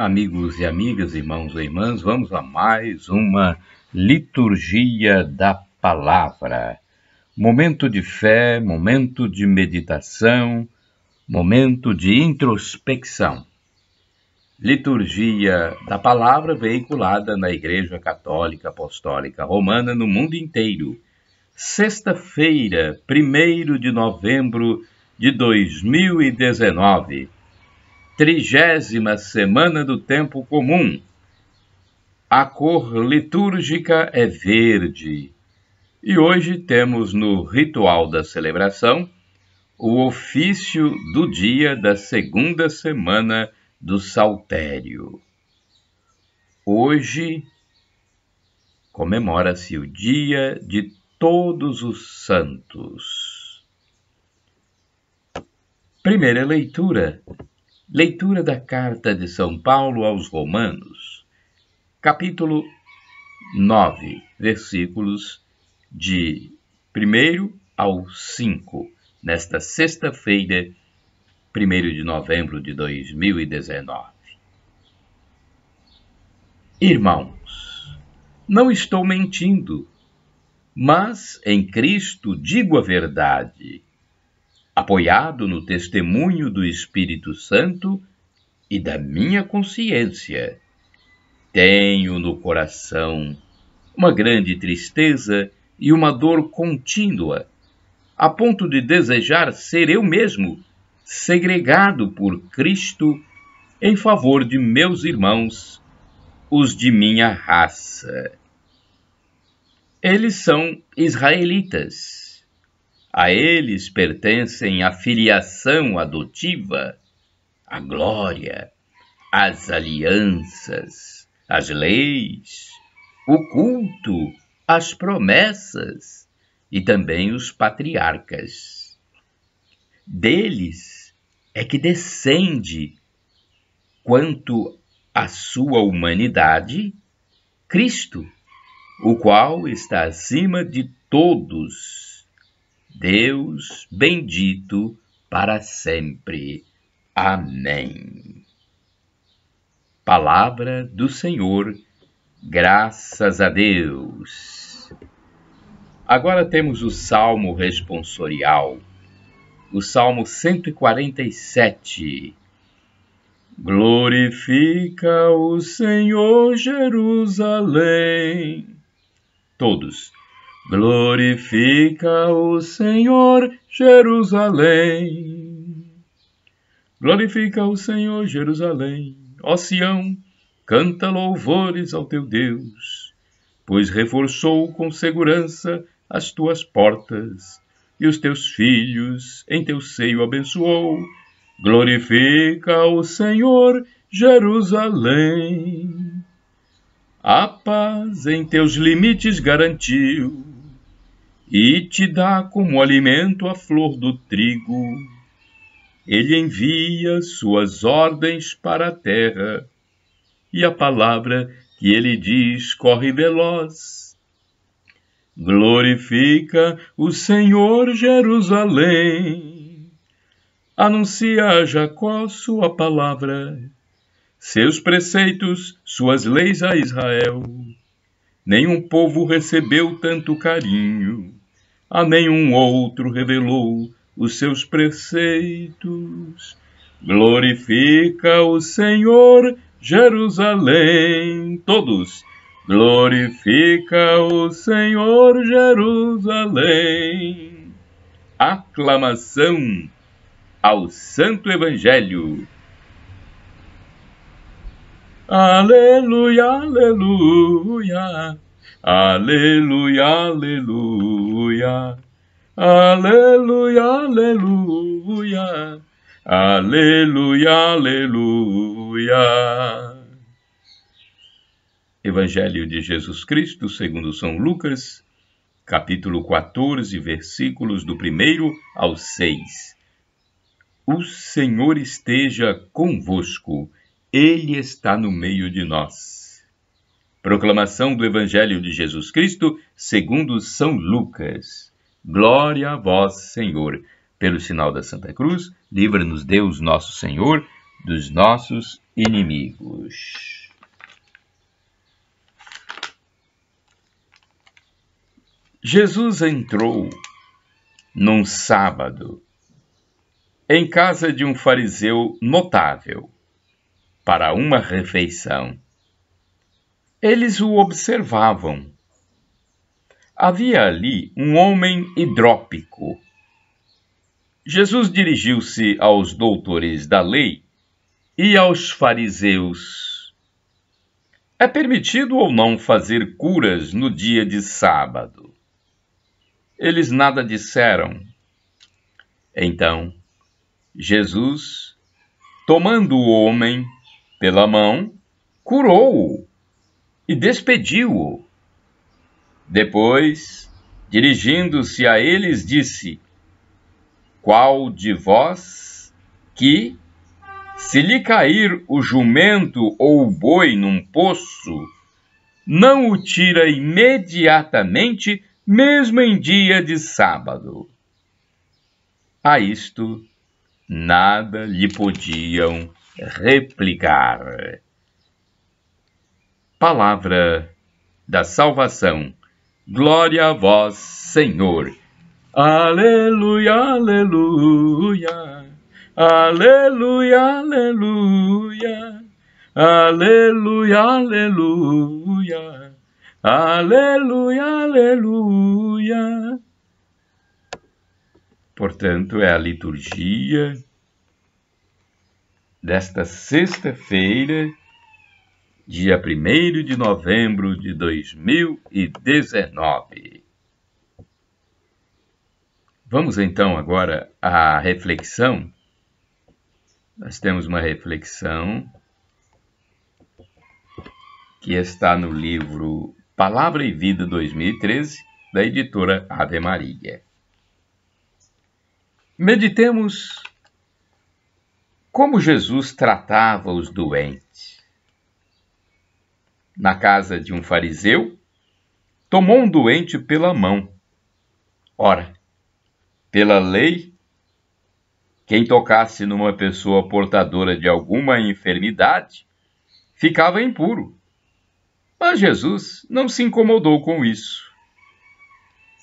Amigos e amigas, irmãos e irmãs, vamos a mais uma liturgia da palavra. Momento de fé, momento de meditação, momento de introspecção. Liturgia da palavra veiculada na Igreja Católica Apostólica Romana no mundo inteiro. Sexta-feira, 1 de novembro de 2019 trigésima semana do tempo comum. A cor litúrgica é verde. E hoje temos no ritual da celebração o ofício do dia da segunda semana do Saltério. Hoje comemora-se o dia de todos os santos. Primeira leitura Leitura da Carta de São Paulo aos Romanos, capítulo 9, versículos de 1 ao 5, nesta sexta-feira, 1 de novembro de 2019. Irmãos, não estou mentindo, mas em Cristo digo a verdade apoiado no testemunho do Espírito Santo e da minha consciência. Tenho no coração uma grande tristeza e uma dor contínua, a ponto de desejar ser eu mesmo segregado por Cristo em favor de meus irmãos, os de minha raça. Eles são israelitas a eles pertencem a filiação adotiva, a glória, as alianças, as leis, o culto, as promessas e também os patriarcas. Deles é que descende, quanto à sua humanidade, Cristo, o qual está acima de todos Deus bendito para sempre. Amém. Palavra do Senhor, graças a Deus. Agora temos o salmo responsorial, o salmo 147. Glorifica o Senhor Jerusalém. Todos Glorifica o Senhor, Jerusalém. Glorifica o Senhor, Jerusalém. Ó Sião, canta louvores ao teu Deus, pois reforçou com segurança as tuas portas e os teus filhos em teu seio abençoou. Glorifica o Senhor, Jerusalém. A paz em teus limites garantiu e te dá como alimento a flor do trigo. Ele envia suas ordens para a terra, e a palavra que ele diz corre veloz. Glorifica o Senhor Jerusalém. Anuncia a Jacó sua palavra, seus preceitos, suas leis a Israel. Nenhum povo recebeu tanto carinho a nenhum outro revelou os seus preceitos. Glorifica o Senhor, Jerusalém. Todos. Glorifica o Senhor, Jerusalém. Aclamação ao Santo Evangelho. Aleluia, aleluia. Aleluia, aleluia. Aleluia, aleluia. Aleluia, aleluia. Evangelho de Jesus Cristo, segundo São Lucas, capítulo 14, versículos do 1 ao 6. O Senhor esteja convosco. Ele está no meio de nós Proclamação do Evangelho de Jesus Cristo, segundo São Lucas. Glória a vós, Senhor. Pelo sinal da Santa Cruz, livra-nos Deus, nosso Senhor, dos nossos inimigos. Jesus entrou num sábado em casa de um fariseu notável para uma refeição eles o observavam. Havia ali um homem hidrópico. Jesus dirigiu-se aos doutores da lei e aos fariseus. É permitido ou não fazer curas no dia de sábado? Eles nada disseram. Então, Jesus, tomando o homem pela mão, curou-o e despediu-o. Depois, dirigindo-se a eles, disse: Qual de vós que, se lhe cair o jumento ou o boi num poço, não o tira imediatamente, mesmo em dia de sábado? A isto, nada lhe podiam replicar palavra da salvação. Glória a vós, Senhor. Aleluia, aleluia. Aleluia, aleluia. Aleluia, aleluia. Aleluia, aleluia. Portanto, é a liturgia desta sexta-feira dia 1 de novembro de 2019. Vamos então agora à reflexão. Nós temos uma reflexão que está no livro Palavra e Vida 2013, da editora Ave Maria. Meditemos como Jesus tratava os doentes na casa de um fariseu, tomou um doente pela mão. Ora, pela lei, quem tocasse numa pessoa portadora de alguma enfermidade ficava impuro. Mas Jesus não se incomodou com isso.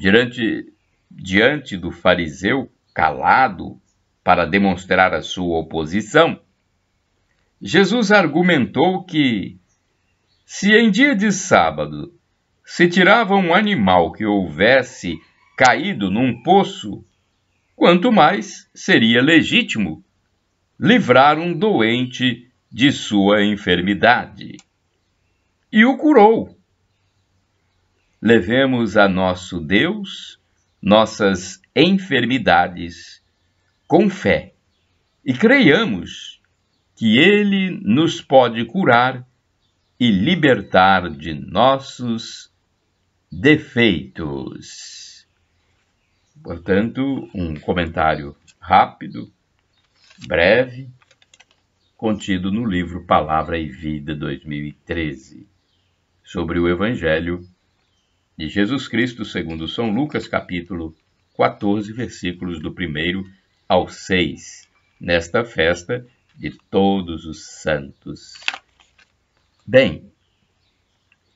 Diante, diante do fariseu calado para demonstrar a sua oposição, Jesus argumentou que se em dia de sábado se tirava um animal que houvesse caído num poço, quanto mais seria legítimo livrar um doente de sua enfermidade. E o curou. Levemos a nosso Deus nossas enfermidades com fé e creiamos que Ele nos pode curar e libertar de nossos defeitos. Portanto, um comentário rápido, breve, contido no livro Palavra e Vida 2013, sobre o Evangelho de Jesus Cristo, segundo São Lucas, capítulo 14, versículos do 1 ao 6, nesta festa de todos os santos. Bem,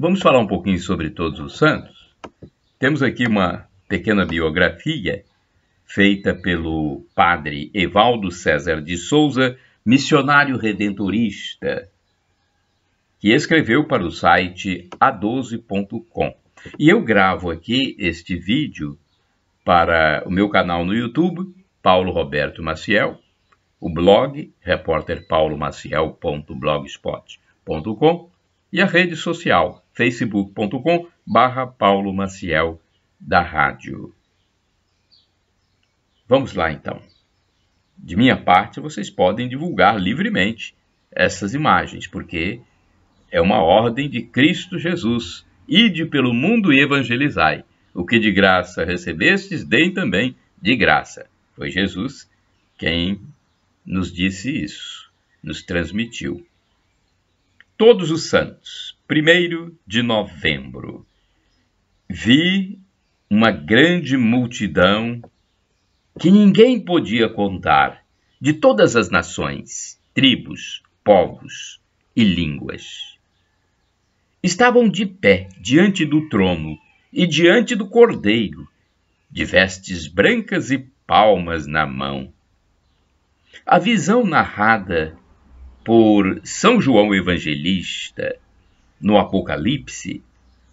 vamos falar um pouquinho sobre Todos os Santos. Temos aqui uma pequena biografia feita pelo padre Evaldo César de Souza, missionário redentorista, que escreveu para o site a12.com. E eu gravo aqui este vídeo para o meu canal no YouTube, Paulo Roberto Maciel, o blog repórterpaulomaciel.blogspot paulomaciel.com e a rede social facebook.com barra Paulo Maciel da Rádio. Vamos lá então. De minha parte, vocês podem divulgar livremente essas imagens, porque é uma ordem de Cristo Jesus. Ide pelo mundo e evangelizai. O que de graça recebestes, deem também de graça. Foi Jesus quem nos disse isso, nos transmitiu. Todos os Santos, 1 de novembro. Vi uma grande multidão que ninguém podia contar, de todas as nações, tribos, povos e línguas. Estavam de pé diante do trono e diante do cordeiro, de vestes brancas e palmas na mão. A visão narrada por São João Evangelista no Apocalipse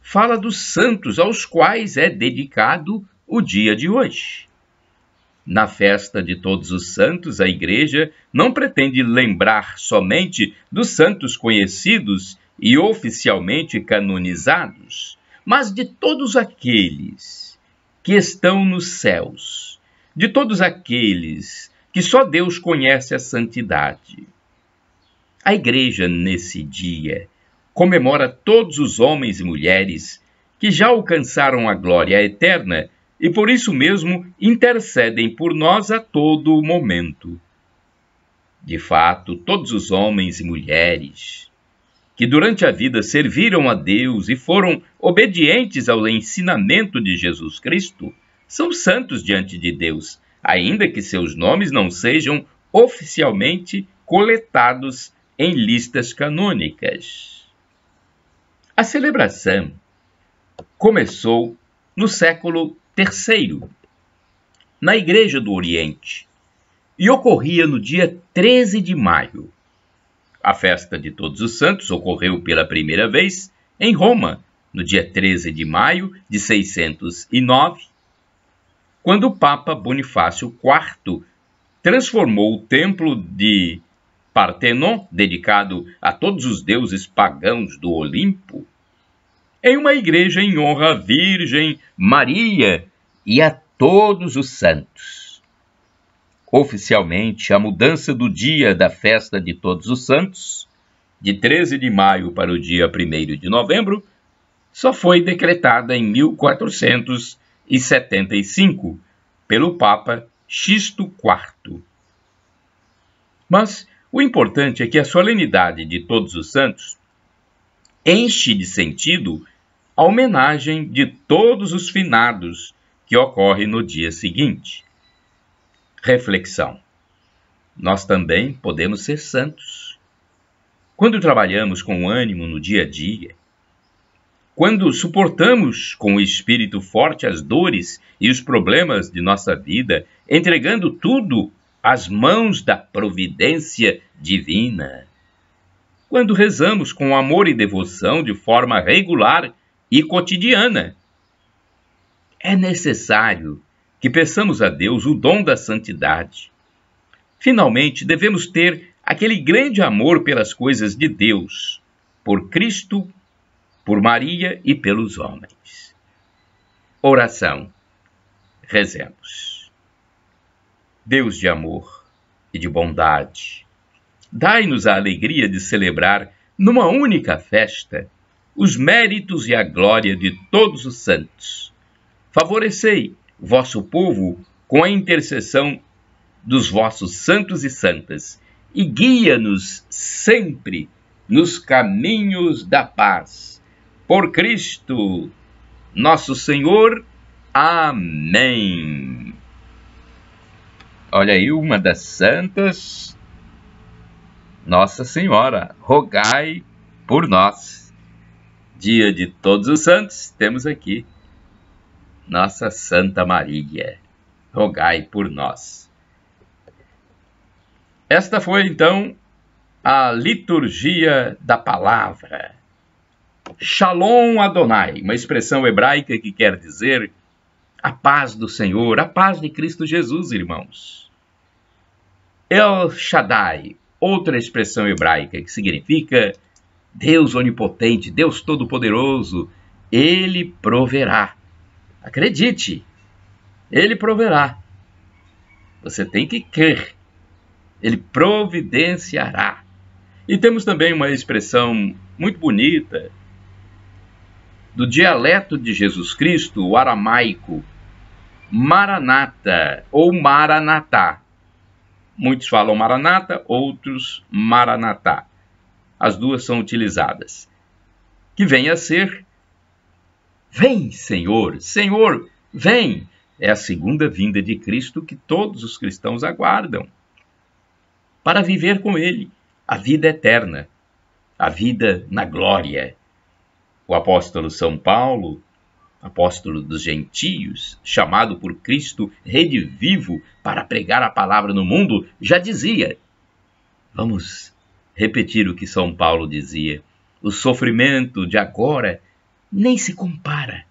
fala dos santos aos quais é dedicado o dia de hoje. Na festa de Todos os Santos, a Igreja não pretende lembrar somente dos santos conhecidos e oficialmente canonizados, mas de todos aqueles que estão nos céus, de todos aqueles que só Deus conhece a santidade, a igreja, nesse dia, comemora todos os homens e mulheres que já alcançaram a glória eterna e por isso mesmo intercedem por nós a todo momento. De fato, todos os homens e mulheres que durante a vida serviram a Deus e foram obedientes ao ensinamento de Jesus Cristo são santos diante de Deus, ainda que seus nomes não sejam oficialmente coletados em listas canônicas. A celebração começou no século III, na Igreja do Oriente, e ocorria no dia 13 de maio. A festa de Todos os Santos ocorreu pela primeira vez em Roma, no dia 13 de maio de 609, quando o Papa Bonifácio IV transformou o templo de Partenon, dedicado a todos os deuses pagãos do Olimpo, em uma igreja em honra à Virgem Maria e a todos os santos. Oficialmente, a mudança do dia da festa de Todos os Santos, de 13 de maio para o dia 1 de novembro, só foi decretada em 1475 pelo Papa Xisto IV. Mas o importante é que a solenidade de Todos os Santos enche de sentido a homenagem de todos os finados que ocorre no dia seguinte. Reflexão: Nós também podemos ser santos. Quando trabalhamos com ânimo no dia a dia, quando suportamos com o espírito forte as dores e os problemas de nossa vida, entregando tudo às mãos da providência divina. Quando rezamos com amor e devoção de forma regular e cotidiana, é necessário que peçamos a Deus o dom da santidade. Finalmente, devemos ter aquele grande amor pelas coisas de Deus, por Cristo, por Maria e pelos homens. Oração. Rezemos. Deus de amor e de bondade, dai-nos a alegria de celebrar numa única festa os méritos e a glória de todos os santos. Favorecei vosso povo com a intercessão dos vossos santos e santas, e guia-nos sempre nos caminhos da paz. Por Cristo, nosso Senhor. Amém. Olha aí uma das santas. Nossa Senhora, rogai por nós. Dia de Todos os Santos, temos aqui Nossa Santa Maria, rogai por nós. Esta foi então a liturgia da palavra. Shalom Adonai, uma expressão hebraica que quer dizer a paz do Senhor, a paz de Cristo Jesus, irmãos. El Shaddai, outra expressão hebraica que significa Deus onipotente, Deus todo-poderoso, ele proverá. Acredite, ele proverá. Você tem que crer. Ele providenciará. E temos também uma expressão muito bonita do dialeto de Jesus Cristo, o aramaico, Maranata ou Maranatá. Muitos falam Maranata, outros Maranatá. As duas são utilizadas. Que vem a ser Vem, Senhor, Senhor, vem. É a segunda vinda de Cristo que todos os cristãos aguardam para viver com ele a vida eterna, a vida na glória. O apóstolo São Paulo apóstolo dos gentios, chamado por Cristo redivivo para pregar a palavra no mundo, já dizia. Vamos repetir o que São Paulo dizia: o sofrimento de agora nem se compara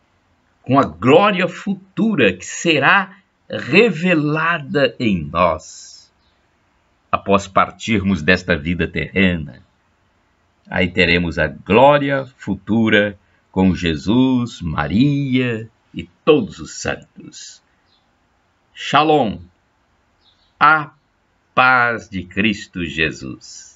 com a glória futura que será revelada em nós após partirmos desta vida terrena. Aí teremos a glória futura com Jesus, Maria e todos os santos. Shalom, a paz de Cristo Jesus.